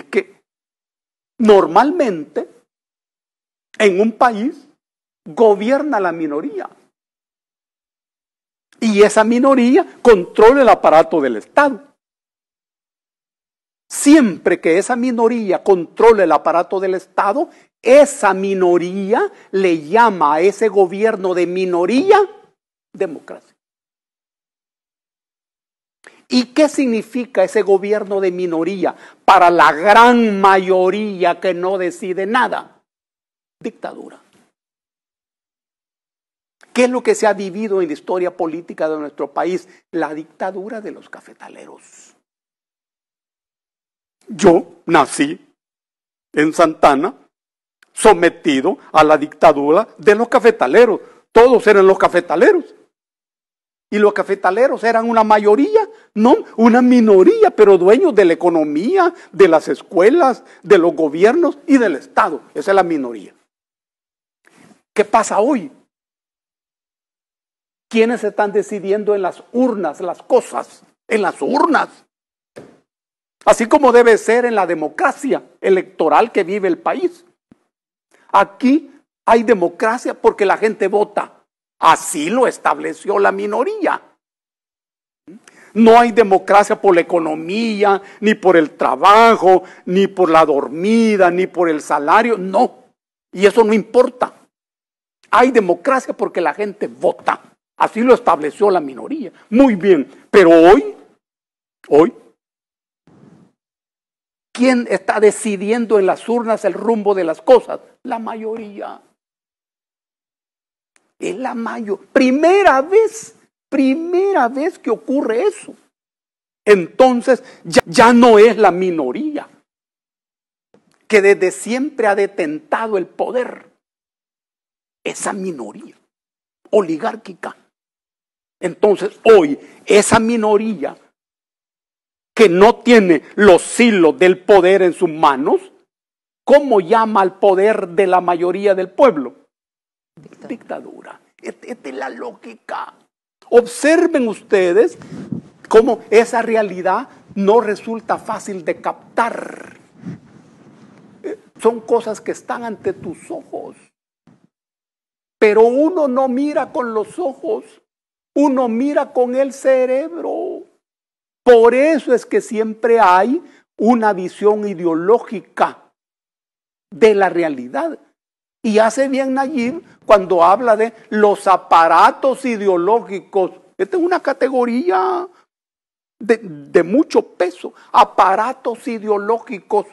es que normalmente en un país gobierna la minoría. Y esa minoría controla el aparato del Estado. Siempre que esa minoría controla el aparato del Estado, esa minoría le llama a ese gobierno de minoría democracia. ¿Y qué significa ese gobierno de minoría para la gran mayoría que no decide nada? Dictadura. ¿Qué es lo que se ha vivido en la historia política de nuestro país? La dictadura de los cafetaleros. Yo nací en Santana sometido a la dictadura de los cafetaleros. Todos eran los cafetaleros. Y los cafetaleros eran una mayoría, no, una minoría, pero dueños de la economía, de las escuelas, de los gobiernos y del Estado. Esa es la minoría. ¿Qué pasa hoy? ¿Quiénes están decidiendo en las urnas las cosas? En las urnas. Así como debe ser en la democracia electoral que vive el país. Aquí hay democracia porque la gente vota. Así lo estableció la minoría. No hay democracia por la economía, ni por el trabajo, ni por la dormida, ni por el salario. No. Y eso no importa. Hay democracia porque la gente vota. Así lo estableció la minoría. Muy bien. Pero hoy, hoy, ¿quién está decidiendo en las urnas el rumbo de las cosas? La mayoría. Es la mayor, primera vez, primera vez que ocurre eso. Entonces ya, no es la minoría que desde siempre ha detentado el poder. Esa minoría oligárquica. Entonces hoy esa minoría que no tiene los hilos del poder en sus manos, ¿cómo llama al poder de la mayoría del pueblo? Dictadura. Esta es la lógica. Observen ustedes cómo esa realidad no resulta fácil de captar. Eh, son cosas que están ante tus ojos. Pero uno no mira con los ojos, uno mira con el cerebro. Por eso es que siempre hay una visión ideológica de la realidad. Y hace bien Nayib cuando habla de los aparatos ideológicos. Esta es una categoría de, de mucho peso, aparatos ideológicos